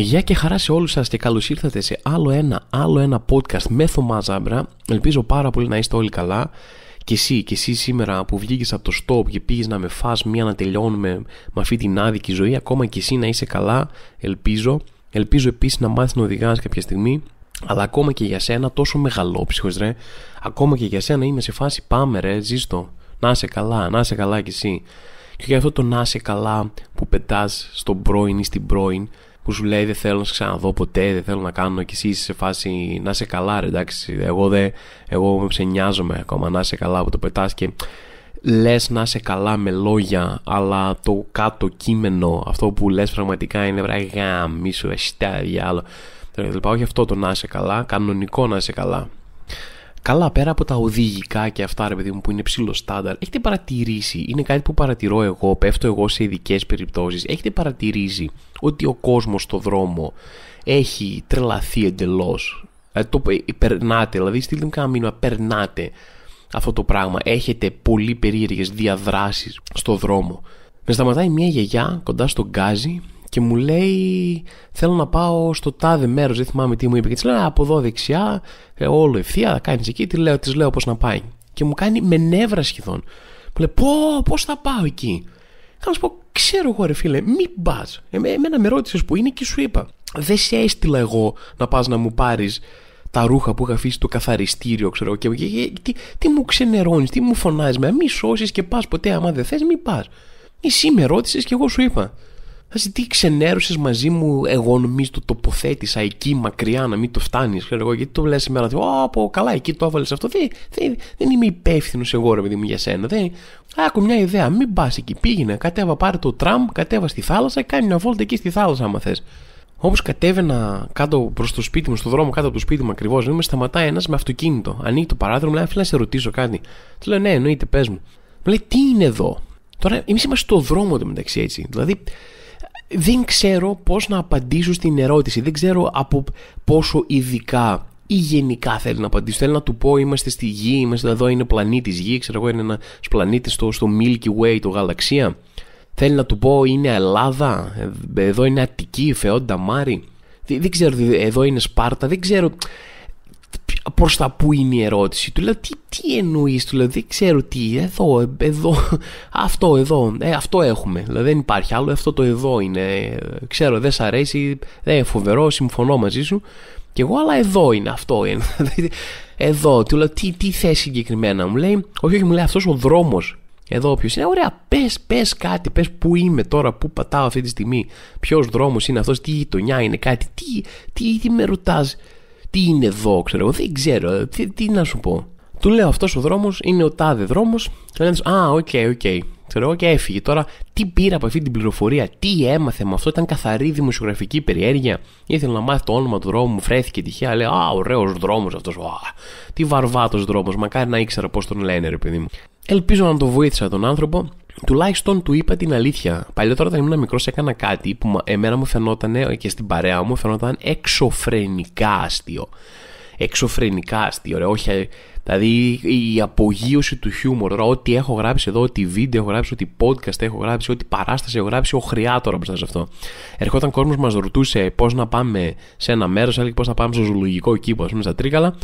Γεια και χαρά σε όλους σας και καλώς ήρθατε σε άλλο ένα, άλλο ένα podcast με Θωμά Ζάμπρα. Ελπίζω πάρα πολύ να είστε όλοι καλά. Και εσύ, και εσύ σήμερα που βγήκες από το stop και πήγες να με φας μία να τελειώνουμε με αυτή την άδικη ζωή, ακόμα και εσύ να είσαι καλά, ελπίζω. Ελπίζω επίσης να μάθεις να οδηγάς κάποια στιγμή. Αλλά ακόμα και για σένα, τόσο μεγαλόψυχο ρε. Ακόμα και για σένα είμαι σε φάση πάμε ρε, ζήστο. Να είσαι καλά, να είσαι καλά κι εσύ. Και για αυτό το να είσαι καλά που πετάς στον πρώην ή στην πρώην, που σου λέει δεν θέλω να σε ξαναδώ ποτέ, δεν θέλω να κάνω και εσύ είσαι σε φάση να είσαι καλά, ρε, εντάξει. Εγώ, δεν, εγώ με ψενιάζομαι ακόμα να είσαι καλά που το πετάς και λες να είσαι καλά με λόγια, αλλά το κάτω κείμενο, αυτό που λες πραγματικά είναι βραγά, εσύ τα διάλο Δηλαδή, όχι αυτό το να είσαι καλά, κανονικό να είσαι καλά. Καλά, πέρα από τα οδηγικά και αυτά, ρε παιδί μου, που είναι ψηλό στάνταρ, έχετε παρατηρήσει, είναι κάτι που παρατηρώ εγώ, πέφτω εγώ σε ειδικές περιπτώσεις, έχετε παρατηρήσει ότι ο κόσμος στο δρόμο έχει τρελαθεί εντελώς. Ε, το ε, περνάτε, δηλαδή στείλτε μου κανένα μήνυμα, περνάτε αυτό το πράγμα. Έχετε πολύ περίεργες διαδράσεις στο δρόμο. Με σταματάει μια γιαγιά κοντά στον γκάζι και μου λέει θέλω να πάω στο τάδε μέρος, δεν θυμάμαι τι μου είπε και της λέω από εδώ δεξιά, ε, όλο ευθεία, κάνεις εκεί, τη λέω, της λέω πώς να πάει και μου κάνει με νεύρα σχεδόν μου λέει πω πώς θα πάω εκεί θα σου πω ξέρω εγώ ρε φίλε μην πας. εμένα με ρώτησες που είναι και σου είπα δεν σε έστειλα εγώ να πας να μου πάρεις τα ρούχα που είχα αφήσει το καθαριστήριο, ξέρω και, τι, τι, μου ξενερώνεις, τι μου φωνάζεις, με μη σώσεις και πας ποτέ. Άμα δεν θες, μην πας. Εσύ με ρώτησες και εγώ σου είπα. Δηλαδή, τι ξενέρωσες μαζί μου, εγώ νομίζω το τοποθέτησα εκεί μακριά να μην το φτάνεις. Ξέρω γιατί το λε σήμερα. Ω, πω, καλά, εκεί το έβαλες αυτό. Δεν, δεν, δεν είμαι υπεύθυνο εγώ, ρε παιδί μου, για σένα. Δεν. Άκου μια ιδέα, μην πας εκεί. Πήγαινε, κατέβα, πάρε το τραμ, κατέβα στη θάλασσα, κάνει μια βόλτα εκεί στη θάλασσα, άμα θες. Όπως κατέβαινα κάτω προς το σπίτι μου, στον δρόμο κάτω από το σπίτι μου ακριβώς, με σταματάει ένας με αυτοκίνητο. Ανοίγει το παράδρομο, λέει: να σε ρωτήσω κάτι. Του λέω: Ναι, εννοείται, πες μου. Μου λέει: Τι είναι εδώ. Τώρα, εμείς είμαστε στο δρόμο το μεταξύ έτσι. Δηλαδή, δεν ξέρω πώς να απαντήσω στην ερώτηση. Δεν ξέρω από πόσο ειδικά ή γενικά θέλει να απαντήσω. Θέλει να του πω είμαστε στη Γη, είμαστε εδώ, είναι πλανήτης Γη, ξέρω εγώ είναι ένας πλανήτης στο, στο Milky Way, το γαλαξία. Θέλει να του πω είναι Ελλάδα, ε, εδώ είναι Αττική, Φεόντα Μάρη. Δεν ξέρω, εδώ είναι Σπάρτα, δεν ξέρω προς τα που είναι η ερώτηση. Του λέω τι, τι εννοείς, του λέω δεν ξέρω τι, εδώ, εδώ, αυτό, εδώ, ε, αυτό έχουμε. Δηλαδή δεν υπάρχει άλλο, αυτό το εδώ είναι. Ξέρω, δεν σ' αρέσει, δεν φοβερό, συμφωνώ μαζί σου. Και εγώ, αλλά εδώ είναι αυτό. Είναι. εδώ, του λέω τι, τι θες συγκεκριμένα. Μου λέει, Όχι, όχι, μου λέει αυτός ο δρόμος. Εδώ ποιο είναι, ωραία, πες πες κάτι, πες πού είμαι τώρα, πού πατάω αυτή τη στιγμή, ποιος δρόμος είναι αυτός, τι γειτονιά είναι κάτι, τι, τι, τι με ρωτάς τι είναι εδώ, ξέρω εγώ. Δεν ξέρω, ε, τι, τι να σου πω. Του λέω αυτός ο δρόμος είναι ο τάδε δρόμος. Και λένε, Α, οκ, okay, οκ. Okay. Ξέρω εγώ και έφυγε. Τώρα, τι πήρα από αυτή την πληροφορία, τι έμαθε με αυτό, ήταν καθαρή δημοσιογραφική περιέργεια. Ήθελε να μάθει το όνομα του δρόμου, μου φρέθηκε τυχαία. Λέει, Α, ωραίος δρόμος αυτός. Τι βαρβάτος δρόμος. Μακάρι να ήξερα πώς τον λένε, ρε παιδί μου. Ελπίζω να τον βοήθησα τον άνθρωπο τουλάχιστον του είπα την αλήθεια. Παλιότερα όταν ήμουν μικρός έκανα κάτι που εμένα μου φαινόταν και στην παρέα μου φαινόταν εξωφρενικά αστείο. Εξωφρενικά αστείο, ρε. Όχι, ε, δηλαδή η απογείωση του χιούμορ. Τώρα, ό,τι έχω γράψει εδώ, ό,τι βίντεο έχω γράψει, ό,τι podcast έχω γράψει, ό,τι παράσταση έχω γράψει, Ο τώρα μπροστά σε αυτό. Ερχόταν κόσμος μας ρωτούσε πώς να πάμε σε ένα μέρος, έλεγε πώς να πάμε στο ζωολογικό κήπο, ας πούμε στα Τρίκαλα.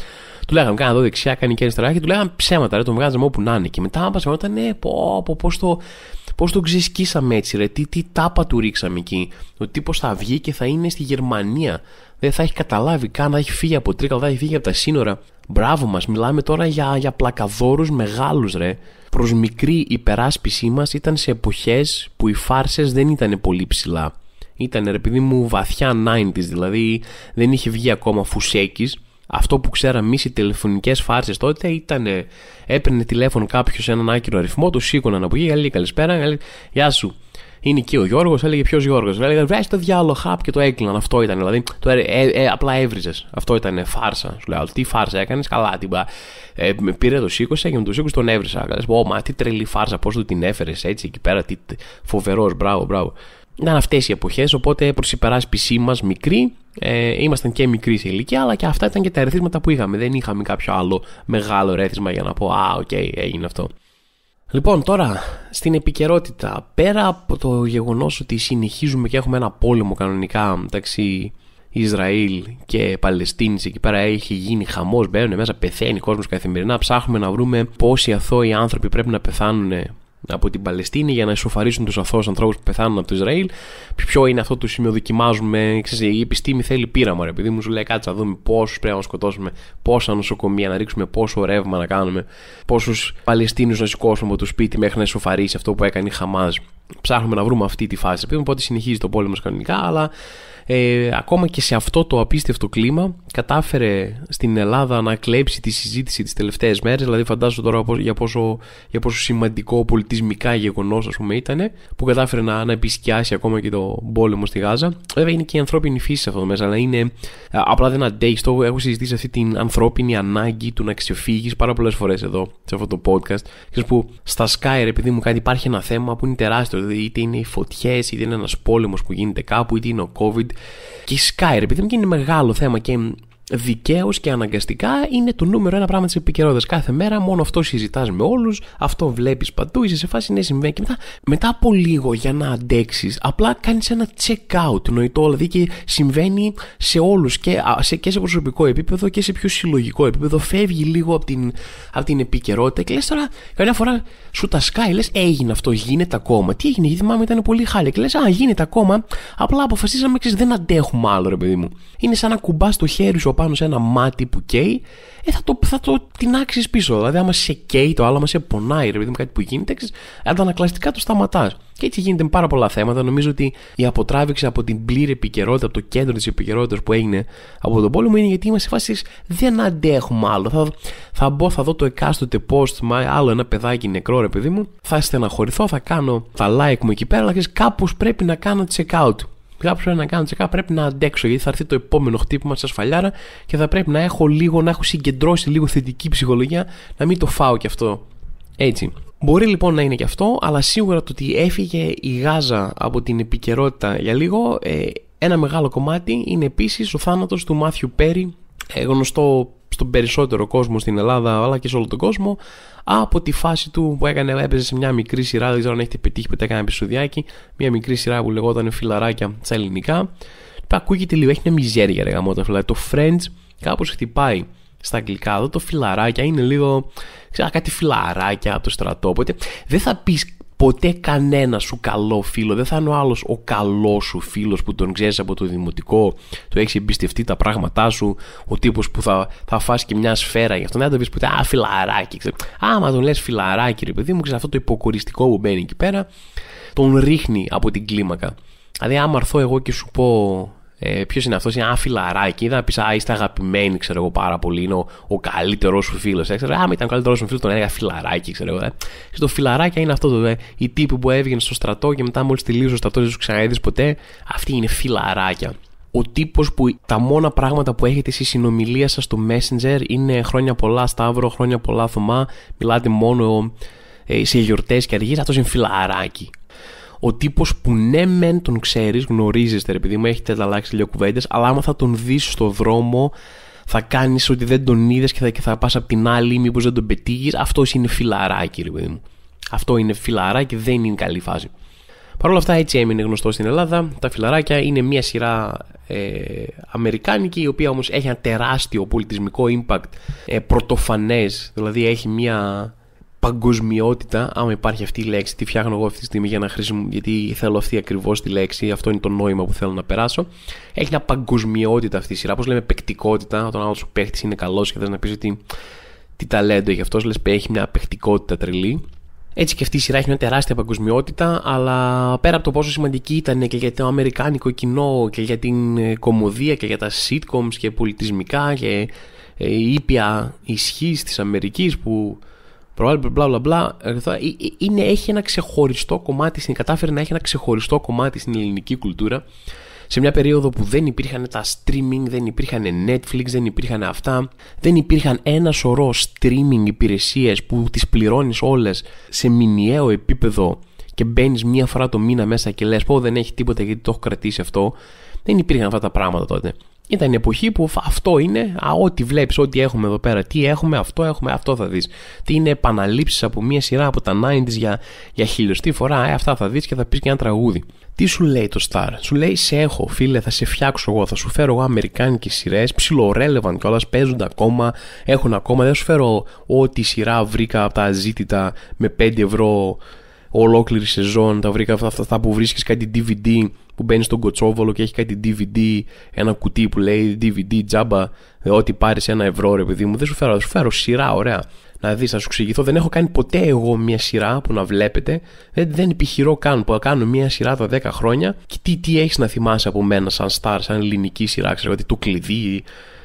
Του λέγαμε κάνε εδώ δεξιά, κάνει και αριστερά και του λέγαμε ψέματα, ρε, τον βγάζαμε όπου να είναι. Και μετά μα ρωτάνε, ναι, πω, πω, πώς το, πώς τον ξεσκίσαμε έτσι, ρε, τι, τι τάπα του ρίξαμε εκεί. Ο τύπος θα βγει και θα είναι στη Γερμανία. Δεν θα έχει καταλάβει καν, θα έχει φύγει από τρίκα, θα έχει φύγει από τα σύνορα. Μπράβο μας, μιλάμε τώρα για, για πλακαδόρους μεγάλους, ρε. Προς μικρή υπεράσπιση μας ήταν σε εποχές που οι φάρσες δεν ήταν πολύ ψηλά. Ήταν ρε επειδή μου βαθιά 90s, δηλαδή δεν είχε βγει ακόμα φουσέκης αυτό που ξέραμε εμείς οι τηλεφωνικές φάρσες τότε ήταν έπαιρνε τηλέφωνο κάποιος σε έναν άκυρο αριθμό, το σήκωναν από εκεί, έλεγε καλησπέρα, έλεγε Γεια σου. Είναι εκεί ο Γιώργος, έλεγε ποιος Γιώργος. Έλεγε Βρέσει το διάλογο, χάπ και το έκλειναν. Αυτό ήταν. Δηλαδή, το, ε, ε, απλά έβριζες. Αυτό ήταν φάρσα. Σου λέω, τι φάρσα έκανες, καλά την πα. Ε, πήρε το σήκωσε και με το σήκωσε τον έβρισα. πω μα τι τρελή φάρσα, πώς του την έφερες έτσι εκεί πέρα, τι φοβερός, μπράβο, μπράβο. Ήταν αυτές οι εποχές, οπότε προς υπεράσπιση μας μικρή, ε, ήμασταν και μικροί σε ηλικία, αλλά και αυτά ήταν και τα ερεθίσματα που είχαμε. Δεν είχαμε κάποιο άλλο μεγάλο ερεθίσμα για να πω Α, οκ, okay, έγινε αυτό. Λοιπόν, τώρα στην επικαιρότητα. Πέρα από το γεγονός ότι συνεχίζουμε και έχουμε ένα πόλεμο κανονικά μεταξύ Ισραήλ και Παλαιστίνης, εκεί πέρα έχει γίνει χαμός, μπαίνουν μέσα, πεθαίνει κόσμος καθημερινά. Ψάχνουμε να βρούμε πόσοι αθώοι άνθρωποι πρέπει να πεθάνουν από την Παλαιστίνη για να ισοφαρίσουν τους αθώους ανθρώπους που πεθάνουν από το Ισραήλ. Ποιο είναι αυτό το σημείο, δοκιμάζουμε. η επιστήμη θέλει πείραμα, ρε επειδή μου σου λέει κάτσα να δούμε πόσους πρέπει να σκοτώσουμε, πόσα νοσοκομεία να ρίξουμε, πόσο ρεύμα να κάνουμε, πόσους Παλαιστίνους να σηκώσουμε από το σπίτι μέχρι να ισοφαρίσει αυτό που έκανε η Χαμάς. Ψάχνουμε να βρούμε αυτή τη φάση. Επειδή οπότε συνεχίζει το πόλεμο κανονικά, αλλά ε, ακόμα και σε αυτό το απίστευτο κλίμα κατάφερε στην Ελλάδα να κλέψει τη συζήτηση τις τελευταίες μέρες δηλαδή φαντάζομαι τώρα για πόσο, για πόσο σημαντικό πολιτισμικά γεγονός ας πούμε ήταν που κατάφερε να, να επισκιάσει ακόμα και το πόλεμο στη Γάζα βέβαια είναι και η ανθρώπινη φύση σε αυτό το μέσα αλλά είναι απλά δεν αντέχεις το έχω συζητήσει αυτή την ανθρώπινη ανάγκη του να ξεφύγεις πάρα πολλές φορές εδώ σε αυτό το podcast Ξέρεις που στα Skyrim επειδή μου κάτι υπάρχει ένα θέμα που είναι τεράστιο δηλαδή είτε είναι οι φωτιές είτε είναι ένας πόλεμος που γίνεται κάπου είτε είναι ο COVID και η Sky, επειδή είναι μεγάλο θέμα και δικαίως και αναγκαστικά είναι το νούμερο ένα πράγμα της επικαιρότητας. Κάθε μέρα μόνο αυτό συζητάς με όλους, αυτό βλέπεις παντού, είσαι σε φάση ναι, συμβαίνει και μετά, μετά από λίγο για να αντέξεις, απλά κάνεις ένα check-out νοητό, δηλαδή και συμβαίνει σε όλους και, και σε προσωπικό επίπεδο και σε πιο συλλογικό επίπεδο. Φεύγει λίγο από την, την επικαιρότητα και λες τώρα, καμιά φορά σου τα σκάει, λες έγινε αυτό, γίνεται ακόμα. Τι έγινε, γιατί θυμάμαι ήταν πολύ χάλια και λες, Α, γίνεται ακόμα. Απλά αποφασίσαμε, ξέρεις, δεν αντέχουμε άλλο, ρε παιδί μου. Είναι σαν να κουμπάς το χέρι σου πάνω σε ένα μάτι που καίει, ε, θα το, θα το πίσω. Δηλαδή, άμα σε καίει το άλλο, άμα σε πονάει, ρε παιδί μου, κάτι που γίνεται, ξέρεις, αντανακλαστικά το σταματάς. Και έτσι γίνεται με πάρα πολλά θέματα. Νομίζω ότι η αποτράβηξη από την πλήρη επικαιρότητα, από το κέντρο της επικαιρότητας που έγινε από τον πόλεμο είναι γιατί είμαστε σε φάση δεν αντέχουμε άλλο. Θα, θα μπω, θα δω το εκάστοτε post, μα άλλο ένα παιδάκι νεκρό, ρε παιδί μου, θα στεναχωρηθώ, θα κάνω τα like μου εκεί πέρα, αλλά ξέρεις κάπως πρέπει να κάνω check out. Κάποιο να κάνω τσεκά πρέπει να αντέξω γιατί θα έρθει το επόμενο χτύπημα στα σφαλιάρα και θα πρέπει να έχω λίγο, να έχω συγκεντρώσει λίγο θετική ψυχολογία, να μην το φάω κι αυτό. Έτσι. Μπορεί λοιπόν να είναι και αυτό, αλλά σίγουρα το ότι έφυγε η Γάζα από την επικαιρότητα για λίγο, ε, ένα μεγάλο κομμάτι είναι επίσης ο θάνατος του Μάθιου Πέρι, ε, γνωστό στον περισσότερο κόσμο στην Ελλάδα αλλά και σε όλο τον κόσμο από τη φάση του που έκανε, έπαιζε σε μια μικρή σειρά, δεν ξέρω αν έχετε πετύχει ποτέ έκανε επεισοδιάκι, μια μικρή σειρά που λεγόταν φιλαράκια στα ελληνικά. Ακούγεται λίγο, έχει μια μιζέρια ρε γαμότα, το French κάπως χτυπάει στα αγγλικά, εδώ το φιλαράκια είναι λίγο, ξέρω, κάτι φιλαράκια από το στρατό. Οπότε δεν θα πεις ποτέ κανένα σου καλό φίλο. Δεν θα είναι ο άλλος ο καλός σου φίλος που τον ξέρεις από το δημοτικό, το έχεις εμπιστευτεί τα πράγματά σου, ο τύπος που θα, θα φας και μια σφαίρα γι' αυτό. Δεν θα πεις ποτέ, Α, φιλαράκι. Ξέρω. Άμα τον λες φιλαράκι, ρε παιδί μου, ξέρεις αυτό το υποκοριστικό που μπαίνει εκεί πέρα, τον ρίχνει από την κλίμακα. Δηλαδή, άμα έρθω εγώ και σου πω, ε, Ποιος είναι αυτός, είναι ένα φιλαράκι. Είδα να πεις, Α, είστε αγαπημένοι, ξέρω εγώ πάρα πολύ. Είναι ο, ο καλύτερό σου φίλο. έξερε, Α, ήταν ο καλύτερό σου φίλος, τον έλεγα φιλαράκι, ξέρω εγώ. Ε. Και το φιλαράκι είναι αυτό, το, ε. οι τύποι που έβγαινε στο στρατό και μετά μόλις τελείωσε ο στρατός, δεν τους ξαναείδε ποτέ. Αυτοί είναι φιλαράκια. Ο τύπος που τα μόνα πράγματα που έχετε στη συνομιλία σας στο Messenger είναι χρόνια πολλά Σταύρο, χρόνια πολλά Θωμά. Μιλάτε μόνο ε, σε γιορτές και αργίες. Αυτός είναι φιλαράκι ο τύπος που ναι, μεν τον ξέρεις, γνωρίζεστε, ρε παιδί μου, έχετε αλλάξει λίγο κουβέντες, αλλά άμα θα τον δεις στο δρόμο, θα κάνεις ότι δεν τον είδες και θα, και θα πας απ' την άλλη, μήπως δεν τον πετύχεις. Αυτό είναι φιλαράκι, ρε παιδί μου. Αυτό είναι φιλαράκι, δεν είναι καλή φάση. Παρ' όλα αυτά, έτσι έμεινε γνωστό στην Ελλάδα. Τα φιλαράκια είναι μια σειρά ε, αμερικάνικη, η οποία όμως έχει ένα τεράστιο πολιτισμικό impact, ε, πρωτοφανές, δηλαδή έχει μια παγκοσμιότητα, άμα υπάρχει αυτή η λέξη, τη φτιάχνω εγώ αυτή τη στιγμή για να χρησιμο... γιατί θέλω αυτή ακριβώς τη λέξη, αυτό είναι το νόημα που θέλω να περάσω. Έχει μια παγκοσμιότητα αυτή η σειρά. Πώ λέμε παικτικότητα, όταν άλλος σου παίχτης είναι καλός και θες να πεις ότι τι ταλέντο έχει αυτός, λες έχει μια παικτικότητα τρελή. Έτσι και αυτή η σειρά έχει μια τεράστια παγκοσμιότητα, αλλά πέρα από το πόσο σημαντική ήταν και για το αμερικάνικο κοινό και για την κομμωδία και για τα sitcoms και πολιτισμικά και ε, ήπια ισχύ της Αμερικής που προβάλλει μπλα μπλα μπλα. Ε, ε, είναι, έχει ένα ξεχωριστό κομμάτι, στην, κατάφερε να έχει ένα ξεχωριστό κομμάτι στην ελληνική κουλτούρα σε μια περίοδο που δεν υπήρχαν τα streaming, δεν υπήρχαν Netflix, δεν υπήρχαν αυτά, δεν υπήρχαν ένα σωρό streaming υπηρεσίες που τις πληρώνεις όλες σε μηνιαίο επίπεδο και μπαίνεις μία φορά το μήνα μέσα και λες πω δεν έχει τίποτα γιατί το έχω κρατήσει αυτό. Δεν υπήρχαν αυτά τα πράγματα τότε. Ήταν η εποχή που αυτό είναι, α, ό,τι βλέπεις ό,τι έχουμε εδώ πέρα, τι έχουμε, αυτό έχουμε, αυτό θα δεις. Τι είναι επαναλήψεις από μια σειρά από τα 90s για, για χιλιοστή φορά, ε, αυτά θα δεις και θα πεις και ένα τραγούδι. Τι σου λέει το Σταρ, σου λέει σε έχω φίλε, θα σε φτιάξω εγώ, θα σου φέρω εγώ αμερικάνικες σειρές, ψιλορέλεβαν κιόλας, παίζουν παίζονται ακόμα, έχουν ακόμα, δεν σου φέρω ό,τι σειρά βρήκα από τα αζήτητα με 5 ευρώ ολόκληρη σεζόν, τα βρήκα αυτά, αυτά που βρίσκεις κάτι DVD που μπαίνει στον κοτσόβολο και έχει κάτι DVD, ένα κουτί που λέει DVD τζάμπα, ε, ό,τι πάρεις ένα ευρώ, ρε παιδί μου. Δεν σου φέρω, σου φέρω σειρά, ωραία. Να δεις, να σου εξηγηθώ. Δεν έχω κάνει ποτέ εγώ μια σειρά που να βλέπετε. Δεν, δεν επιχειρώ καν που κάνω μια σειρά τα 10 χρόνια. Και τι, τι έχεις να θυμάσαι από μένα, σαν star, σαν ελληνική σειρά, ξέρω ότι το κλειδί.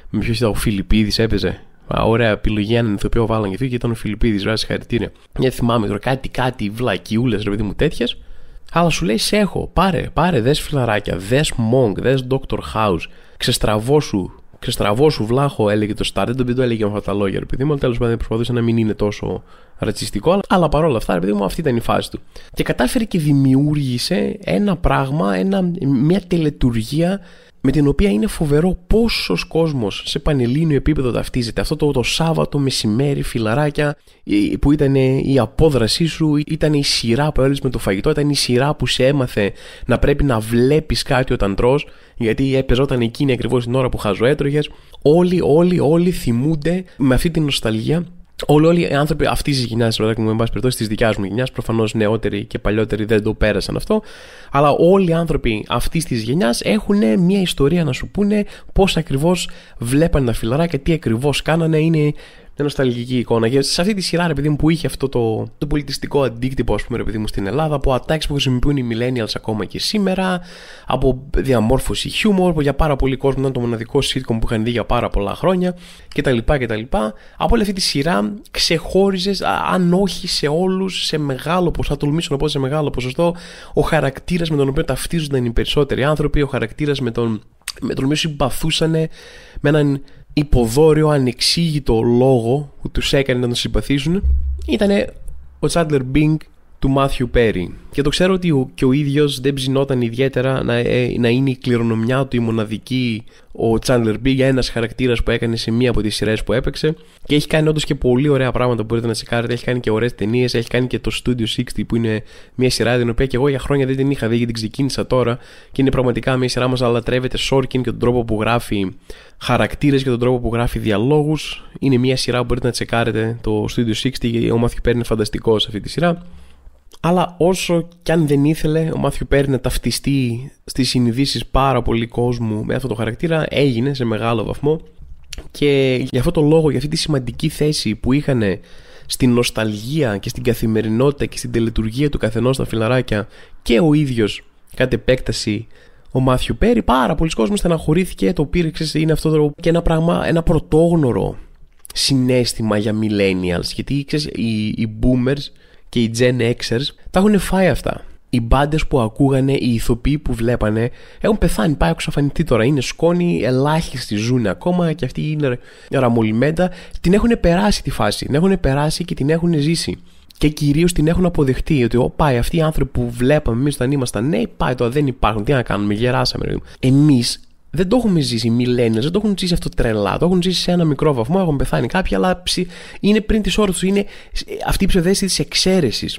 Με ποιος ήταν ο Φιλιππίδης, έπαιζε. ωραία επιλογή, έναν ηθοποιό βάλαν και και ήταν ο Φιλιππίδης, Βράζει συγχαρητήρια. Μια ε, θυμάμαι τώρα κάτι, κάτι βλακιούλες, ρε παιδί μου τέτοιες αλλά σου λέει σε έχω, πάρε, πάρε, δες φιλαράκια, δες Monk, δες Dr. House, ξεστραβώσου, σου, βλάχο έλεγε το Star, δεν το έλεγε με αυτά τα λόγια επειδή μου, τέλος πάντων προσπαθούσε να μην είναι τόσο ρατσιστικό, αλλά παρόλα αυτά επειδή μου αυτή ήταν η φάση του. Και κατάφερε και δημιούργησε ένα πράγμα, ένα, μια τελετουργία με την οποία είναι φοβερό πόσος κόσμος σε πανελλήνιο επίπεδο ταυτίζεται. Αυτό το, το Σάββατο μεσημέρι, φιλαράκια, που ήταν η απόδρασή σου, ήταν η σειρά που έλυσες με το φαγητό, ήταν η σειρά που σε έμαθε να πρέπει να βλέπεις κάτι όταν τρώ, γιατί έπαιζόταν εκείνη ακριβώς την ώρα που χαζοέτρωγες. Όλοι, όλοι, όλοι θυμούνται με αυτή την νοσταλγία Όλοι, όλοι οι άνθρωποι αυτής της γενιάς, δηλαδή μου, εν περιπτώσει της δικιάς μου γενιάς, προφανώς νεότεροι και παλιότεροι δεν το πέρασαν αυτό, αλλά όλοι οι άνθρωποι αυτής της γενιάς έχουν μια ιστορία να σου πούνε πώς ακριβώς βλέπανε τα φιλαράκια, τι ακριβώς κάνανε, είναι νοσταλγική εικόνα. Και σε αυτή τη σειρά, ρε παιδί μου, που είχε αυτό το, το πολιτιστικό αντίκτυπο, ας πούμε, ρε παιδί μου, στην Ελλάδα, από attacks που χρησιμοποιούν οι millennials ακόμα και σήμερα, από διαμόρφωση χιούμορ, που για πάρα πολύ κόσμο ήταν το μοναδικό sitcom που είχαν δει για πάρα πολλά χρόνια κτλ. κτλ. Από όλη αυτή τη σειρά ξεχώριζες, αν όχι σε όλους, σε μεγάλο ποσοστό, τολμήσω να πω σε μεγάλο ποσοστό, ο χαρακτήρας με τον οποίο ταυτίζονταν οι περισσότεροι άνθρωποι, ο χαρακτήρας με τον με τον οποίο συμπαθούσαν με έναν υποδόριο ανεξήγητο λόγο που τους έκανε να τον συμπαθήσουν ήταν ο Τσάντλερ Μπίνγκ του Μάθιου Πέρι. Και το ξέρω ότι και ο ίδιος δεν ψινόταν ιδιαίτερα να, ε, να είναι η κληρονομιά του η μοναδική ο Τσάντλερ για ένας χαρακτήρας που έκανε σε μία από τις σειρές που έπαιξε και έχει κάνει όντως και πολύ ωραία πράγματα που μπορείτε να τσεκάρετε, έχει κάνει και ωραίες ταινίες, έχει κάνει και το Studio 60 που είναι μια σειρά την οποία και εγώ για χρόνια δεν την είχα δει γιατί την ξεκίνησα τώρα και είναι πραγματικά μια σειρά μας αλλά Σόρκιν και τον τρόπο που γράφει χαρακτήρες και τον τρόπο που γράφει διαλόγους. είναι μια σειρά που μπορείτε να τσεκάρετε το Studio 60 και ο Μάθιου Πέρι είναι φανταστικός σε αυτή τη σειρά αλλά όσο κι αν δεν ήθελε, ο Μάθιου Πέρι να ταυτιστεί στις συνειδήσεις πάρα πολύ κόσμου με αυτό το χαρακτήρα, έγινε σε μεγάλο βαθμό και για αυτό το λόγο, για αυτή τη σημαντική θέση που είχαν στην νοσταλγία και στην καθημερινότητα και στην τελετουργία του καθενός στα φιλαράκια και ο ίδιος κατ' επέκταση ο Μάθιου Πέρι, πάρα πολλοί κόσμοι στεναχωρήθηκε, το πήρε, είναι αυτό το και ένα πράγμα, ένα πρωτόγνωρο συνέστημα για millennials, γιατί ξέρεις, οι boomers και οι Gen Xers τα έχουν φάει αυτά. Οι μπάντες που ακούγανε, οι ηθοποιοί που βλέπανε έχουν πεθάνει, πάει εξαφανιστεί τώρα. Είναι σκόνη, ελάχιστοι ζουν ακόμα και αυτοί είναι ραμολιμέντα. Την έχουν περάσει τη φάση, την έχουν περάσει και την έχουν ζήσει. Και κυρίως την έχουν αποδεχτεί ότι ό, πάει αυτοί οι άνθρωποι που βλέπαμε εμείς όταν ήμασταν νέοι, πάει τώρα δεν υπάρχουν. Τι να κάνουμε, γεράσαμε. Εμείς δεν το έχουμε ζήσει οι δεν το έχουν ζήσει αυτό τρελά. Το έχουν ζήσει σε ένα μικρό βαθμό, έχουν πεθάνει κάποιοι, αλλά είναι πριν τις ώρες τους. Είναι ε, αυτή η ψευδέστηση της εξαίρεσης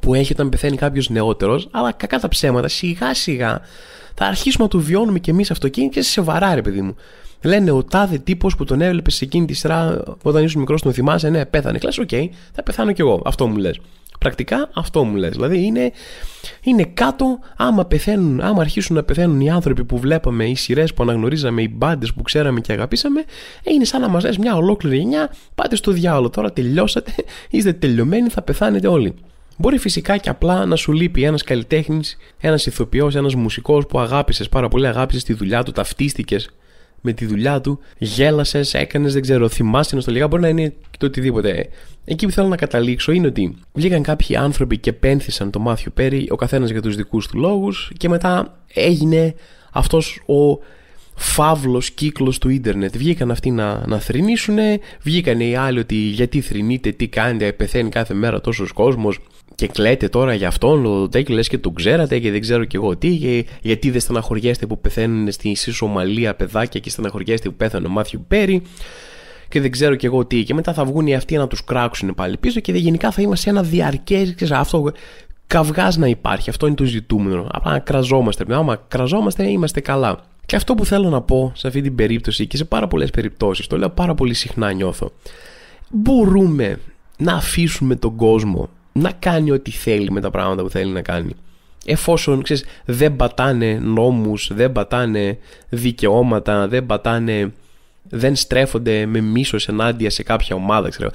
που έχει όταν πεθαίνει κάποιος νεότερος. Αλλά κακά τα ψέματα, σιγά σιγά θα αρχίσουμε να το βιώνουμε κι εμείς αυτό και είναι σε βαρά, ρε παιδί μου. Λένε ο τάδε τύπος που τον έβλεπες σε εκείνη τη σειρά όταν ήσουν μικρός, τον θυμάσαι, ναι, πέθανε. Κλασ, οκ, okay, θα πεθάνω κι εγώ. Αυτό μου λες. Πρακτικά αυτό μου λες. Δηλαδή είναι, είναι κάτω άμα πεθαίνουν, άμα αρχίσουν να πεθαίνουν οι άνθρωποι που βλέπαμε, οι σειρές που αναγνωρίζαμε, οι μπάντες που ξέραμε και αγαπήσαμε, ε, είναι σαν να μας λες μια ολόκληρη γενιά, πάτε στο διάολο. Τώρα τελειώσατε, είστε τελειωμένοι, θα πεθάνετε όλοι. Μπορεί φυσικά και απλά να σου λείπει ένας καλλιτέχνης, ένας ηθοποιός, ένας μουσικός που αγάπησες πάρα πολύ, αγάπησες τη δουλειά του, ταυτίστηκες με τη δουλειά του, γέλασες, έκανες, δεν ξέρω, θυμάσαι να νοσταλγικά, μπορεί να είναι και το οτιδήποτε. Εκεί που θέλω να καταλήξω είναι ότι βγήκαν κάποιοι άνθρωποι και πένθησαν το Μάθιο Πέρι, ο καθένας για τους δικούς του δικού του λόγους, και μετά έγινε αυτός ο φαύλος κύκλος του ίντερνετ. Βγήκαν αυτοί να, να θρυνήσουν, βγήκαν οι άλλοι ότι γιατί θρυνείτε, τι κάνετε, πεθαίνει κάθε μέρα τόσος κόσμος και κλαίτε τώρα για αυτόν, το τέκι λες και τον ξέρατε και δεν ξέρω κι εγώ τι, και, γιατί δεν στεναχωριέστε που πεθαίνουν στη Σομαλία παιδάκια και στεναχωριέστε που πέθανε ο Μάθιου Πέρι και δεν ξέρω κι εγώ τι. Και μετά θα βγουν οι αυτοί να τους κράξουν πάλι πίσω και γενικά θα είμαστε ένα διαρκές, αυτό καυγάς να υπάρχει. Αυτό είναι το ζητούμενο. Απλά να κραζόμαστε. Άμα κραζόμαστε, είμαστε καλά. Και αυτό που θέλω να πω σε αυτή την περίπτωση και σε πάρα πολλές περιπτώσεις, το λέω πάρα πολύ συχνά νιώθω, μπορούμε να αφήσουμε τον κόσμο να κάνει ό,τι θέλει με τα πράγματα που θέλει να κάνει. Εφόσον, ξέρεις, δεν πατάνε νόμους, δεν πατάνε δικαιώματα, δεν πατάνε δεν στρέφονται με μίσος ενάντια σε κάποια ομάδα, ξέρω.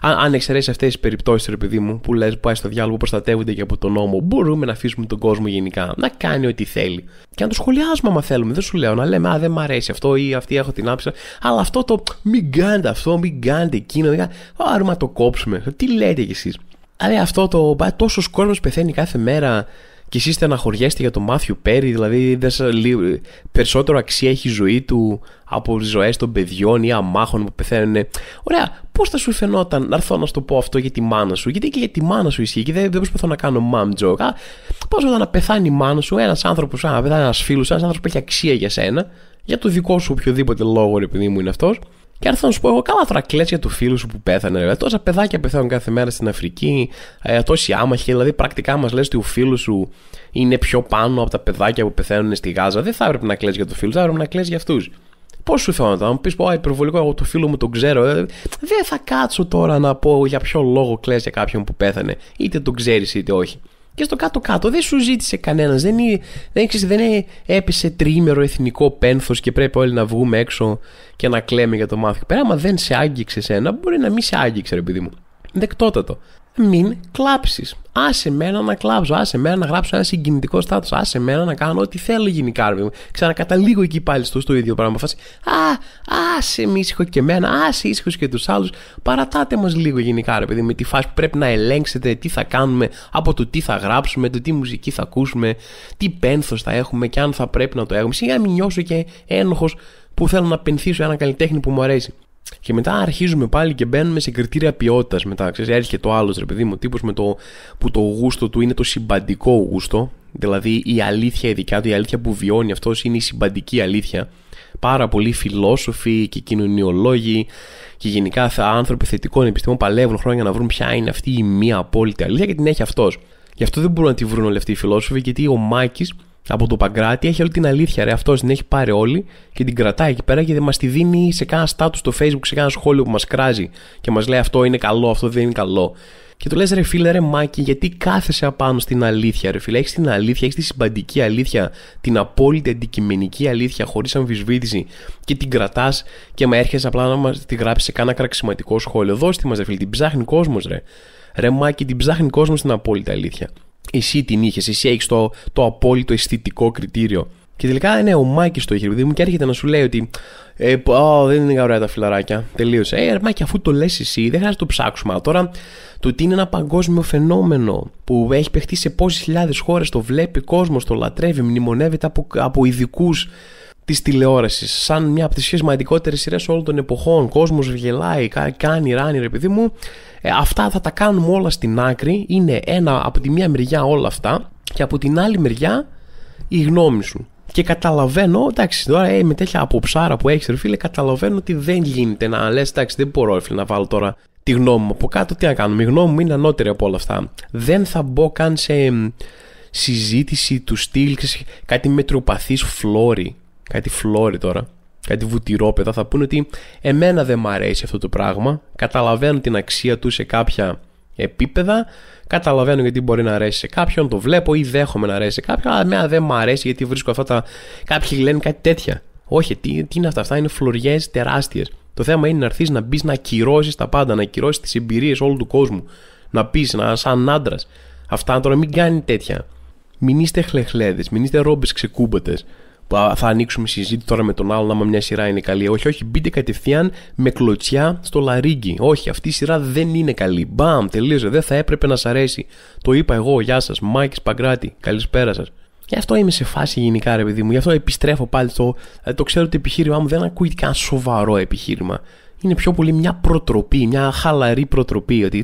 Αν, αν εξαιρέσεις αυτές τις περιπτώσεις, ρε παιδί μου, που λες, πάει στο διάλογο, προστατεύονται και από τον νόμο, μπορούμε να αφήσουμε τον κόσμο γενικά να κάνει ό,τι θέλει. Και να το σχολιάζουμε, άμα θέλουμε. Δεν σου λέω να λέμε, Α, δεν μ' αρέσει αυτό ή αυτή έχω την άψη, Αλλά αυτό το μην κάνετε αυτό, μην κάνετε εκείνο. Άρα Άρμα το κόψουμε. Τι λέτε κι εσείς. Αλλά αυτό το τόσος κόσμος πεθαίνει κάθε μέρα και εσείς στεναχωριέστε για τον Μάθιου Πέρι, δηλαδή ε, περισσότερο αξία έχει η ζωή του από ζωές των παιδιών ή αμάχων που πεθαίνουν. Ωραία, πώς θα σου φαινόταν να έρθω να σου το πω αυτό για τη μάνα σου, γιατί και για τη μάνα σου ισχύει, και δεν, δεν προσπαθώ να κάνω mom joke. Πώς όταν να πεθάνει η μάνα σου, ένας άνθρωπος, ένας φίλος, ένας άνθρωπος που έχει αξία για σένα, για το δικό σου οποιοδήποτε λόγο, επειδή μου είναι αυτός, και άρχισα να σου πω εγώ, καλά τώρα κλαις για τους φίλους σου που πέθανε. τόσα παιδάκια πεθαίνουν κάθε μέρα στην Αφρική, ε, τόσοι άμαχοι. Δηλαδή, πρακτικά μας λες ότι ο φίλος σου είναι πιο πάνω από τα παιδάκια που πεθαίνουν στη Γάζα. Δεν θα έπρεπε να κλαις για τους φίλους, θα έπρεπε να κλαις για αυτούς. Πώς σου φαίνεται, να μου πεις: πω υπερβολικό, εγώ το φίλο μου τον ξέρω. Ε. Δεν θα κάτσω τώρα να πω για ποιο λόγο κλαις για κάποιον που πέθανε. Είτε τον ξέρεις είτε όχι. Και στο κάτω-κάτω δεν σου ζήτησε κανένας. Δεν, δεν, δεν έπεσε τριήμερο εθνικό πένθος και πρέπει όλοι να βγούμε έξω και να κλαίμε για το μάθημα. Πέρα, άμα δεν σε άγγιξε ένα, μπορεί να μην σε άγγιξε, ρε παιδί μου. Δεκτότατο μην κλάψεις. Άσε μένα να κλάψω, άσε μένα να γράψω ένα συγκινητικό στάτους, άσε μένα να κάνω ό,τι θέλω γενικά. Ρε. Ξανακαταλήγω εκεί πάλι στο, στο ίδιο πράγμα. Φάση, α, άσε με ήσυχο και εμένα, άσε ήσυχος και τους άλλους. Παρατάτε μας λίγο γενικά, ρε παιδί, με τη φάση που πρέπει να ελέγξετε τι θα κάνουμε, από το τι θα γράψουμε, το τι μουσική θα ακούσουμε, τι πένθος θα έχουμε και αν θα πρέπει να το έχουμε. Σιγά μην νιώσω και ένοχος που θέλω να πενθήσω ένα καλλιτέχνη που μου αρέσει. Και μετά αρχίζουμε πάλι και μπαίνουμε σε κριτήρια ποιότητας. Μετά, ξέρεις, έρχεται το άλλος ρε παιδί μου τύπος με το που το γούστο του είναι το συμπαντικό γούστο. Δηλαδή η αλήθεια η δικιά του, η αλήθεια που βιώνει αυτός είναι η συμπαντική αλήθεια. Πάρα πολλοί φιλόσοφοι και κοινωνιολόγοι και γενικά άνθρωποι θετικών επιστήμων παλεύουν χρόνια να βρουν ποια είναι αυτή η μία απόλυτη αλήθεια και την έχει αυτός. Γι' αυτό δεν μπορούν να τη βρουν όλοι αυτοί οι φιλόσοφοι, γιατί ο Μάκης από τον Παγκράτη έχει όλη την αλήθεια. Ρε, αυτός την έχει πάρει όλη και την κρατάει εκεί πέρα και μας τη δίνει σε κάνα στάτου στο Facebook, σε κάνα σχόλιο που μας κράζει και μας λέει αυτό είναι καλό, αυτό δεν είναι καλό. Και του λες ρε φίλε, ρε Μάκη, γιατί κάθεσαι απάνω στην αλήθεια, ρε φίλε. Έχεις την αλήθεια, έχεις τη συμπαντική αλήθεια, την απόλυτη αντικειμενική αλήθεια χωρίς αμφισβήτηση και την κρατάς και με έρχεσαι απλά να μας τη γράψεις σε κάνα κραξιματικό σχόλιο. Δώστη μας, ρε φίλε, την ψάχνει κόσμος, ρε. Ρε Μάκη, την ψάχνει κόσμος στην απόλυτη αλήθεια εσύ την είχες, εσύ έχεις το, το απόλυτο αισθητικό κριτήριο. Και τελικά είναι ο Μάκης το είχε, παιδί μου, και έρχεται να σου λέει ότι. Ε, δεν είναι καλά τα φιλαράκια. Τελείωσε. Ε, Μάκη, αφού το λες εσύ, δεν χρειάζεται να το ψάξουμε. Τώρα, το ότι είναι ένα παγκόσμιο φαινόμενο που έχει παιχτεί σε πόσες χιλιάδες χώρες, το βλέπει κόσμος, το λατρεύει, μνημονεύεται από, από ειδικούς της τηλεόρασης. Σαν μια από τις πιο σημαντικότερες σειρές όλων των εποχών. Κόσμος γελάει, κάνει ράνι, ρε παιδί μου. Ε, αυτά θα τα κάνουμε όλα στην άκρη. Είναι ένα από τη μία μεριά όλα αυτά και από την άλλη μεριά η γνώμη σου. Και καταλαβαίνω, εντάξει, τώρα ε, με τέτοια αποψάρα που έχεις, ρε φίλε, καταλαβαίνω ότι δεν γίνεται να λες, εντάξει, δεν μπορώ, ρε φίλε, να βάλω τώρα τη γνώμη μου από κάτω. Τι να κάνω η γνώμη μου είναι ανώτερη από όλα αυτά. Δεν θα μπω καν σε συζήτηση του στυλ, κάτι μετροπαθή φλόρη κάτι φλόρι τώρα, κάτι βουτυρόπεδα, θα πούνε ότι εμένα δεν μ' αρέσει αυτό το πράγμα, καταλαβαίνω την αξία του σε κάποια επίπεδα, καταλαβαίνω γιατί μπορεί να αρέσει σε κάποιον, το βλέπω ή δέχομαι να αρέσει σε κάποιον, αλλά εμένα δεν μ' αρέσει γιατί βρίσκω αυτά τα. Κάποιοι λένε κάτι τέτοια. Όχι, τι, είναι αυτά, αυτά είναι φλωριές τεράστιες. Το θέμα είναι να έρθεις να μπεις να ακυρώσεις τα πάντα, να ακυρώσεις τις εμπειρίες όλου του κόσμου. Να πεις, να σαν άντρας. Αυτά τώρα μην κάνει τέτοια. Μην είστε χλεχλέδες, μην είστε ρόμπες ξεκούμπατες θα ανοίξουμε συζήτηση τώρα με τον άλλον άμα μια σειρά είναι καλή. Όχι, όχι, μπείτε κατευθείαν με κλωτσιά στο λαρίγκι. Όχι, αυτή η σειρά δεν είναι καλή. Μπαμ, τελείωσε. Δεν θα έπρεπε να σ' αρέσει. Το είπα εγώ, γεια σας, Μάικης Παγκράτη. Καλησπέρα σας. Γι' αυτό είμαι σε φάση γενικά, ρε παιδί μου. Γι' αυτό επιστρέφω πάλι στο. Ε, το ξέρω ότι το επιχείρημά μου δεν ακούει καν σοβαρό επιχείρημα είναι πιο πολύ μια προτροπή, μια χαλαρή προτροπή. Ότι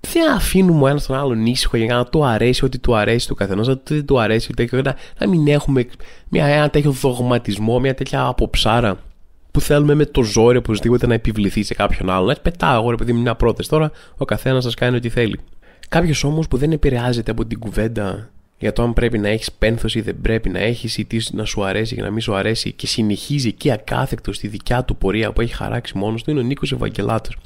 δεν αφήνουμε ένας τον άλλον ήσυχο για να του αρέσει ό,τι του αρέσει του καθενό, ότι δεν του αρέσει ό,τι να, να μην έχουμε μια, ένα τέτοιο δογματισμό, μια τέτοια αποψάρα που θέλουμε με το ζόρι οπωσδήποτε να επιβληθεί σε κάποιον άλλον. Έτσι, πετάω επειδή μια πρόθεση. τώρα, ο καθένας σας κάνει ό,τι θέλει. Κάποιος όμως που δεν επηρεάζεται από την κουβέντα για το αν πρέπει να έχεις πένθος ή δεν πρέπει να έχεις ή τι να σου αρέσει ή να μην σου αρέσει και συνεχίζει εκεί ακάθεκτο στη δικιά του πορεία που έχει χαράξει μόνος του είναι ο Νίκος Ευαγγελάτος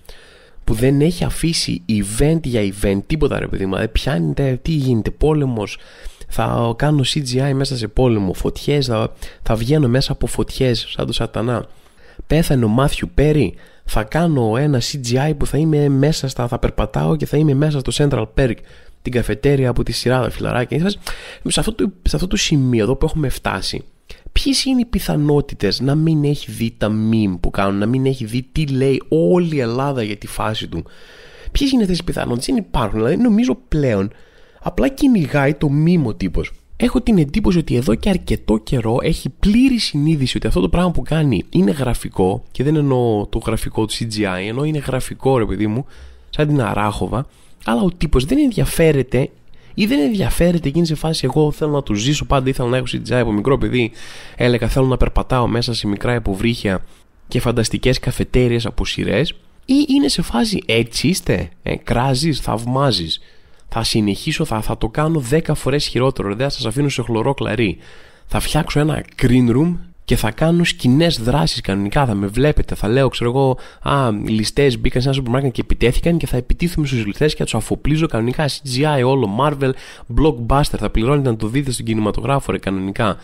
που δεν έχει αφήσει event για event τίποτα ρε παιδί μου δεν δηλαδή τι γίνεται πόλεμος θα κάνω CGI μέσα σε πόλεμο φωτιές θα, θα βγαίνω μέσα από φωτιές σαν το σατανά πέθανε ο Μάθιου Πέρι θα κάνω ένα CGI που θα είμαι μέσα στα θα περπατάω και θα είμαι μέσα στο Central Perk την καφετέρια από τη σειρά, τα φιλαράκια. Σε αυτό, το, σε αυτό το σημείο εδώ που έχουμε φτάσει, ποιες είναι οι πιθανότητες να μην έχει δει τα meme που κάνουν, να μην έχει δει τι λέει όλη η Ελλάδα για τη φάση του. Ποιες είναι αυτές οι πιθανότητες, δεν υπάρχουν. Δηλαδή, νομίζω πλέον απλά κυνηγάει το meme ο τύπος. Έχω την εντύπωση ότι εδώ και αρκετό καιρό έχει πλήρη συνείδηση ότι αυτό το πράγμα που κάνει είναι γραφικό και δεν εννοώ το γραφικό του CGI, ενώ είναι γραφικό ρε παιδί μου, σαν την Αράχοβα αλλά ο τύπος δεν ενδιαφέρεται ή δεν ενδιαφέρεται εκείνη σε φάση. Εγώ θέλω να του ζήσω πάντα. Ήθελα να έχω CGI από μικρό παιδί. Έλεγα θέλω να περπατάω μέσα σε μικρά υποβρύχια και φανταστικές καφετέρειε από σειρές. Ή είναι σε φάση έτσι είστε. Ε, Κράζεις, θαυμάζεις. Θα συνεχίσω, θα, θα το κάνω 10 φορές χειρότερο. Δεν θα σας αφήνω σε χλωρό κλαρί. Θα φτιάξω ένα green room και θα κάνω σκηνές δράσεις κανονικά. Θα με βλέπετε, θα λέω, ξέρω εγώ, Α, οι ληστές μπήκαν σε ένα σούπερ και επιτέθηκαν και θα επιτίθουμε στους ληστές και θα τους αφοπλίζω κανονικά. CGI, όλο, Marvel, blockbuster. Θα πληρώνετε να το δείτε στον κινηματογράφο, ρε, κανονικά.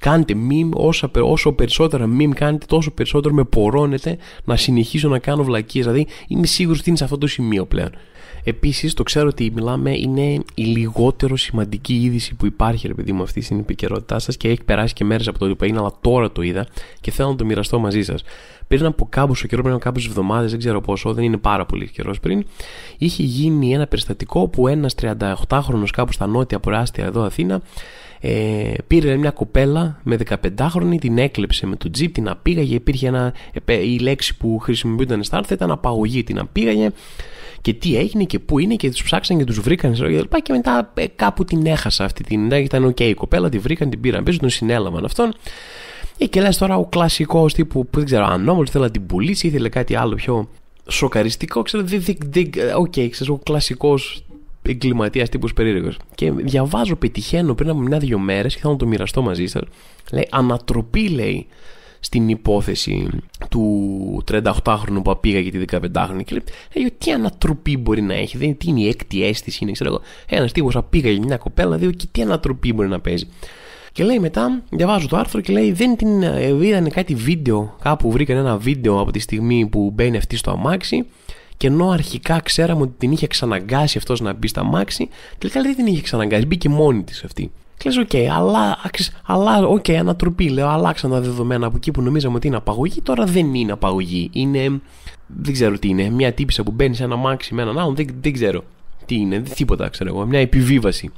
Κάντε meme, όσα, όσο περισσότερα meme κάνετε, τόσο περισσότερο με πορώνετε να συνεχίσω να κάνω βλακίες. Δηλαδή, είμαι σίγουρος ότι είναι σε αυτό το σημείο πλέον. Επίσης, το ξέρω ότι μιλάμε είναι η λιγότερο σημαντική είδηση που υπάρχει, ρε παιδί μου, αυτή στην επικαιρότητά σας και έχει περάσει και μέρες από το που αλλά τώρα το είδα και θέλω να το μοιραστώ μαζί σας. Πριν από κάμποσο καιρό, πριν από κάποιε εβδομάδες, δεν ξέρω πόσο, δεν είναι πάρα πολύ καιρός πριν, είχε γίνει ένα περιστατικό που ένας 38χρονο κάπου στα νότια προάστια εδώ Αθήνα ε, πήρε μια κοπέλα με 15χρονη, την έκλεψε με το τζιπ, την απήγαγε, υπήρχε ένα, η λέξη που χρησιμοποιούνταν στα άρθρα ήταν απαγωγή, την απήγαγε και τι έγινε και πού είναι και τους ψάξαν και τους βρήκαν και, λοιπά, και μετά ε, κάπου την έχασα αυτή την ήταν οκ okay, η κοπέλα, τη βρήκαν, την πήραν πίσω, τον συνέλαβαν αυτόν ε, και λες τώρα ο κλασικός τύπου που δεν ξέρω ανώμαλος ήθελε να την πουλήσει, ήθελε κάτι άλλο πιο σοκαριστικό, ξέρω, δι, δι, δι, οκ, okay, ξέρω, ο κλασικός εγκληματίας τύπος περίεργος. Και διαβάζω, πετυχαίνω πριν από μια-δύο μέρες και θα μου το μοιραστώ μαζί σας. Λέει ανατροπή, λέει, στην υπόθεση του 38χρονου που απήγα για τη 15χρονη. Και λέει, «Ε, τι ανατροπή μπορεί να έχει, δεν, τι είναι η έκτη αίσθηση, είναι, ξέρω εγώ. Ένας τύπος απήγα για μια κοπέλα, δύο και τι ανατροπή μπορεί να παίζει. Και λέει μετά, διαβάζω το άρθρο και λέει δεν την ε, είδανε κάτι βίντεο, κάπου βρήκαν ένα βίντεο από τη στιγμή που μπαίνει αυτή στο αμάξι και ενώ αρχικά ξέραμε ότι την είχε ξαναγκάσει αυτός να μπει στα μάξι, τελικά δεν την είχε ξαναγκάσει. Μπήκε μόνη της αυτή. Και λες, οκ, αλλά, αλλά, οκ, ανατροπή. Λέω, αλλάξαν τα δεδομένα από εκεί που νομίζαμε ότι είναι απαγωγή. Τώρα δεν είναι απαγωγή. Είναι. Δεν ξέρω τι είναι. Μια τύπησα που μπαίνει σε ένα μάξι με έναν άλλον. Δεν, ξέρω τι είναι. Τίποτα, ξέρω εγώ. Μια επιβίβαση.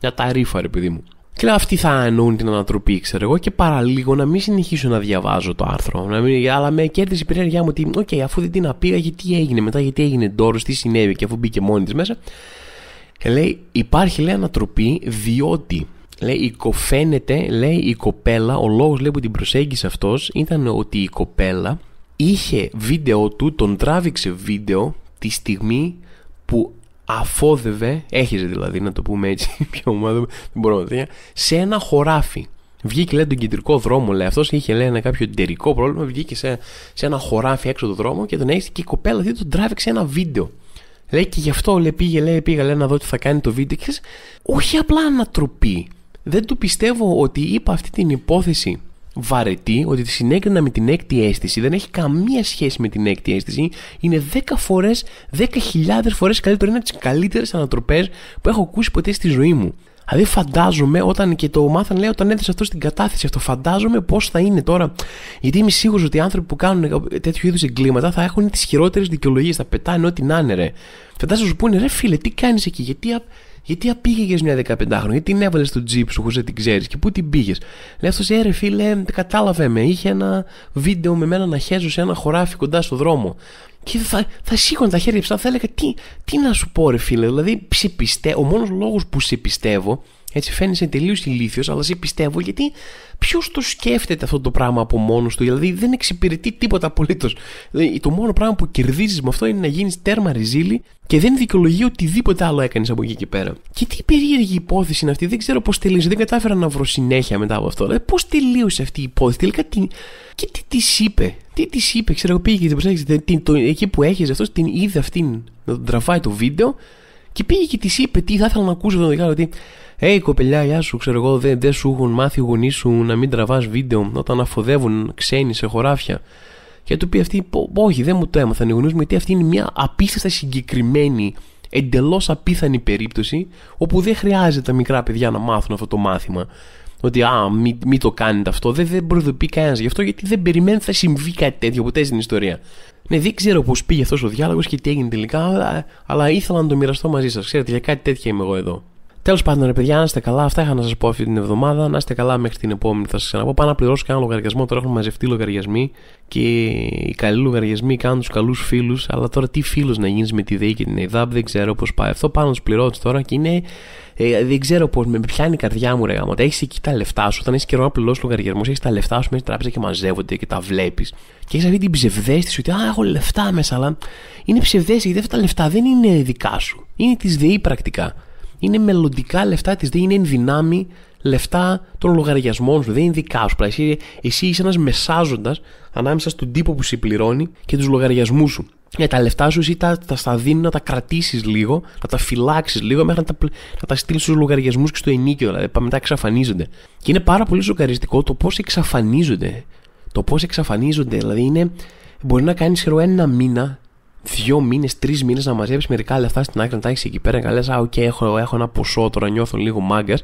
Μια ταρήφα, ρε παιδί μου. Και λέω αυτοί θα εννοούν την ανατροπή, ξέρω εγώ, και παραλίγο να μην συνεχίσω να διαβάζω το άρθρο. Να μην, αλλά με κέρδισε η περιέργειά μου ότι, οκ, okay, αφού δεν την απήγα, γιατί έγινε μετά, γιατί έγινε ντόρος, τι συνέβη, και αφού μπήκε μόνη της μέσα. λέει, υπάρχει λέει ανατροπή διότι Λέει, οικοφαίνεται, λέει η κοπέλα, ο λόγος λέει που την προσέγγισε αυτός ήταν ότι η κοπέλα είχε βίντεο του, τον τράβηξε βίντεο τη στιγμή που αφόδευε, έχεις δηλαδή να το πούμε έτσι πιο ομάδα, δεν μπορώ σε ένα χωράφι. Βγήκε λέει τον κεντρικό δρόμο, λέει αυτός. Είχε λέει ένα κάποιο εταιρικό πρόβλημα. Βγήκε σε, σε ένα χωράφι έξω το δρόμο και τον έχει και η κοπέλα του τον τράβηξε ένα βίντεο. Λέει και γι' αυτό λέει, πήγε, λέει, πήγα λέει, να δω τι θα κάνει το βίντεο. Και όχι απλά ανατροπή. Δεν του πιστεύω ότι είπα αυτή την υπόθεση βαρετή, ότι τη συνέκρινα με την έκτη αίσθηση, δεν έχει καμία σχέση με την έκτη αίσθηση, είναι 10 φορέ, 10.000 φορέ καλύτερο. Είναι από τις καλύτερες ανατροπές που έχω ακούσει ποτέ στη ζωή μου. Δηλαδή φαντάζομαι όταν και το μάθανε λέει όταν έδωσε αυτό στην κατάθεση αυτό φαντάζομαι πώς θα είναι τώρα. Γιατί είμαι σίγουρος ότι οι άνθρωποι που κάνουν τέτοιου είδους εγκλήματα θα έχουν τις χειρότερες δικαιολογίες, θα πετάνε ό,τι να είναι ρε. Φαντάζομαι σου πούνε ρε φίλε τι κάνεις εκεί, γιατί, γιατί για μια 15χρονη, γιατί την έβαλες στο τζιπ σου χωρίς την ξέρεις και πού την πήγες. Λέει αυτός, «Ε, ρε φίλε, κατάλαβε με. Είχε ένα βίντεο με μένα να χέζω σε ένα χωράφι κοντά στο δρόμο. Και θα, θα σήκωνα τα χέρια ψηλά, θα έλεγα τι, τι να σου πω, ρε φίλε. Δηλαδή, ο μόνος λόγος που σε πιστεύω έτσι φαίνεσαι τελείως ηλίθιος, αλλά σε πιστεύω γιατί ποιος το σκέφτεται αυτό το πράγμα από μόνος του. Δηλαδή δεν εξυπηρετεί τίποτα απολύτως. Δηλαδή, το μόνο πράγμα που κερδίζεις με αυτό είναι να γίνεις τέρμα ριζίλη και δεν δικαιολογεί οτιδήποτε άλλο έκανες από εκεί και πέρα. Και τι περίεργη υπόθεση είναι αυτή, δεν ξέρω πώς τελείωσε. Δεν κατάφερα να βρω συνέχεια μετά από αυτό. Δηλαδή, πώς τελείωσε αυτή η υπόθεση, τελικά τι. Και τι της είπε, τι της είπε, ξέρω πήγε και την Εκεί που έχεις αυτός την είδε αυτήν να τον τραφάει το βίντεο και πήγε και της είπε τι θα ήθελα να ακούσω τον Ότι, Ε, κοπελιά, γεια σου, ξέρω εγώ, δεν σου έχουν μάθει οι γονείς σου να μην τραβάς βίντεο όταν αφοδεύουν ξένοι σε χωράφια. Και του πει αυτή, Όχι, δεν μου το έμαθαν οι γονείς μου, γιατί αυτή είναι μια απίστευτα συγκεκριμένη, εντελώς απίθανη περίπτωση, όπου δεν χρειάζεται τα μικρά παιδιά να μάθουν αυτό το μάθημα. Ότι α, μην μη το κάνετε αυτό. Δεν, δεν προειδοποιεί κανένας γι' αυτό, γιατί δεν περιμένει θα συμβεί κάτι τέτοιο ποτέ στην ιστορία. Ναι, δεν ξέρω πώς πήγε αυτός ο διάλογος και τι έγινε τελικά, αλλά, ήθελα να το μοιραστώ μαζί σας. Ξέρετε, για κάτι τέτοια είμαι εγώ εδώ. Τέλος πάντων, ρε παιδιά, να είστε καλά. Αυτά είχα να σας πω αυτή την εβδομάδα. Να είστε καλά μέχρι την επόμενη. Θα σας ξαναπώ. Πάω να πληρώσω κανένα λογαριασμό. Τώρα έχουν μαζευτεί λογαριασμοί και οι καλοί λογαριασμοί κάνουν τους καλούς φίλους. Αλλά τώρα τι φίλος να γίνεις με τη ΔΕΗ και την ΕΔΑΠ δεν ξέρω πώς πάει. Αυτό πάνω τους πληρώνεις τώρα και είναι. Ε, δεν ξέρω πώς. Με πιάνει η καρδιά μου, ρε γάμα. Έχεις εκεί τα λεφτά σου. Όταν έχεις καιρό να πληρώσεις λογαριασμό, έχεις τα λεφτά σου μέσα τράπεζα και μαζεύονται και τα βλέπεις. Και έχεις αυτή την ψευδέστηση ότι α, έχω λεφτά μέσα, αλλά είναι ψευδέστηση γιατί αυτά τα λεφτά δεν είναι δικά σου. Είναι της ΔΕΗ πρακτικά είναι μελλοντικά λεφτά της, δεν είναι εν δυνάμει λεφτά των λογαριασμών σου, δεν είναι δικά σου. Εσύ, εσύ είσαι ένας μεσάζοντας ανάμεσα στον τύπο που συμπληρώνει και τους λογαριασμούς σου. Ε, τα λεφτά σου, εσύ τα, τα, τα να τα κρατήσεις λίγο, να τα φυλάξεις λίγο, μέχρι να τα, να τα στείλεις στους λογαριασμούς και στο ενίκιο. Δηλαδή, μετά εξαφανίζονται. Και είναι πάρα πολύ σοκαριστικό το πώς εξαφανίζονται. Το πώς εξαφανίζονται. Δηλαδή, είναι, μπορεί να κάνεις χειρό ένα μήνα δύο μήνες, τρεις μήνες να μαζέψεις μερικά λεφτά στην άκρη να τα έχεις εκεί πέρα. Να Α, οκ, έχω, έχω ένα ποσό τώρα, νιώθω λίγο μάγκας.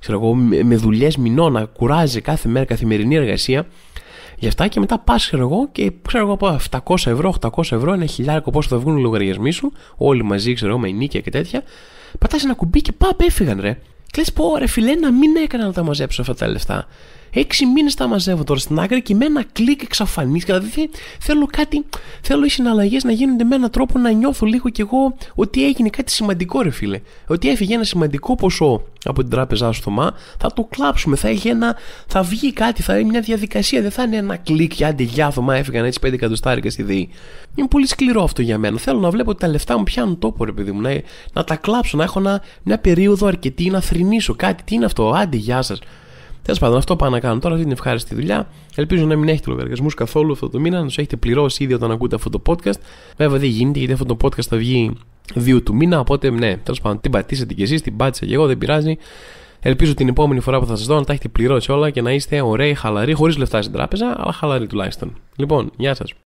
Ξέρω εγώ, με δουλειές μηνών να κουράζει κάθε μέρα καθημερινή εργασία. Γι' αυτά και μετά πας, ξέρω εγώ, και ξέρω εγώ από 700 ευρώ, 800 ευρώ, ένα χιλιάρικο πόσο θα βγουν οι λογαριασμοί σου, όλοι μαζί, ξέρω εγώ, με νίκια και τέτοια. Πατάς ένα κουμπί και πάπ, έφυγαν ρε. Και λες, πω ρε φιλέ, να μην έκανα να τα μαζέψω αυτά τα λεφτά. Έξι μήνες τα μαζεύω τώρα στην άκρη και με ένα κλικ εξαφανίστηκα. Δηλαδή θέλω κάτι, θέλω οι συναλλαγές να γίνονται με έναν τρόπο να νιώθω λίγο κι εγώ ότι έγινε κάτι σημαντικό, ρε φίλε. Ότι έφυγε ένα σημαντικό ποσό από την τράπεζά σου θωμά, θα το κλάψουμε, θα, έχει ένα, θα βγει κάτι, θα είναι μια διαδικασία, δεν θα είναι ένα κλικ για άντε γεια θωμά έφυγαν έτσι πέντε εκατοστάρικα στη ΔΕΗ. Είναι πολύ σκληρό αυτό για μένα. Θέλω να βλέπω ότι τα λεφτά μου πιάνουν τόπο, ρε παιδί μου, να, να τα κλάψω, να έχω ένα, μια περίοδο αρκετή, να θρυνήσω κάτι. Τι είναι αυτό, άντε γεια σας. Τέλος πάντων, αυτό πάνε να κάνω τώρα, αυτή την ευχάριστη δουλειά. Ελπίζω να μην έχετε λογαριασμούς καθόλου αυτό το μήνα, να τους έχετε πληρώσει ήδη όταν ακούτε αυτό το podcast. Βέβαια δεν γίνεται γιατί αυτό το podcast θα βγει Δύο του μήνα, οπότε ναι, τέλος πάντων την πατήσατε κι εσείς, την πάτησα κι εγώ, δεν πειράζει. Ελπίζω την επόμενη φορά που θα σας δω να τα έχετε πληρώσει όλα και να είστε ωραίοι, χαλαροί, χωρίς λεφτά στην τράπεζα, αλλά χαλαροί τουλάχιστον. Λοιπόν, γεια σας.